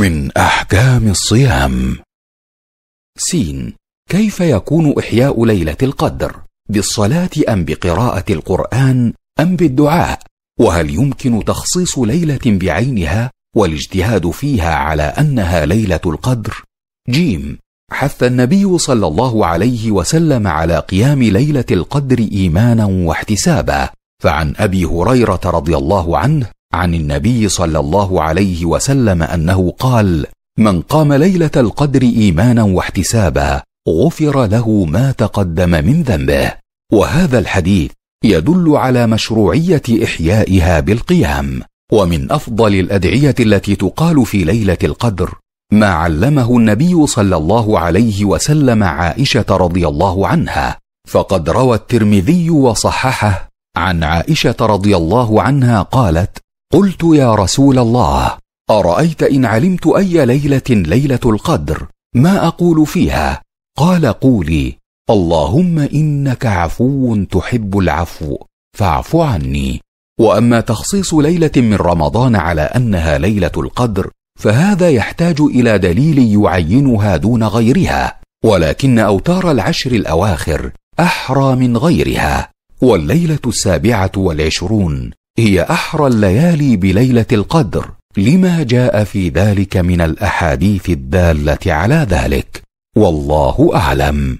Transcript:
من أحكام الصيام سين كيف يكون إحياء ليلة القدر بالصلاة أم بقراءة القرآن أم بالدعاء وهل يمكن تخصيص ليلة بعينها والاجتهاد فيها على أنها ليلة القدر جيم حث النبي صلى الله عليه وسلم على قيام ليلة القدر إيمانا واحتسابا فعن أبي هريرة رضي الله عنه عن النبي صلى الله عليه وسلم انه قال من قام ليله القدر ايمانا واحتسابا غفر له ما تقدم من ذنبه وهذا الحديث يدل على مشروعيه احيائها بالقيام ومن افضل الادعيه التي تقال في ليله القدر ما علمه النبي صلى الله عليه وسلم عائشه رضي الله عنها فقد روى الترمذي وصححه عن عائشه رضي الله عنها قالت قلت يا رسول الله ارايت ان علمت اي ليله ليله القدر ما اقول فيها قال قولي اللهم انك عفو تحب العفو فاعف عني واما تخصيص ليله من رمضان على انها ليله القدر فهذا يحتاج الى دليل يعينها دون غيرها ولكن اوتار العشر الاواخر احرى من غيرها والليله السابعه والعشرون هي احرى الليالي بليله القدر لما جاء في ذلك من الاحاديث الداله على ذلك والله اعلم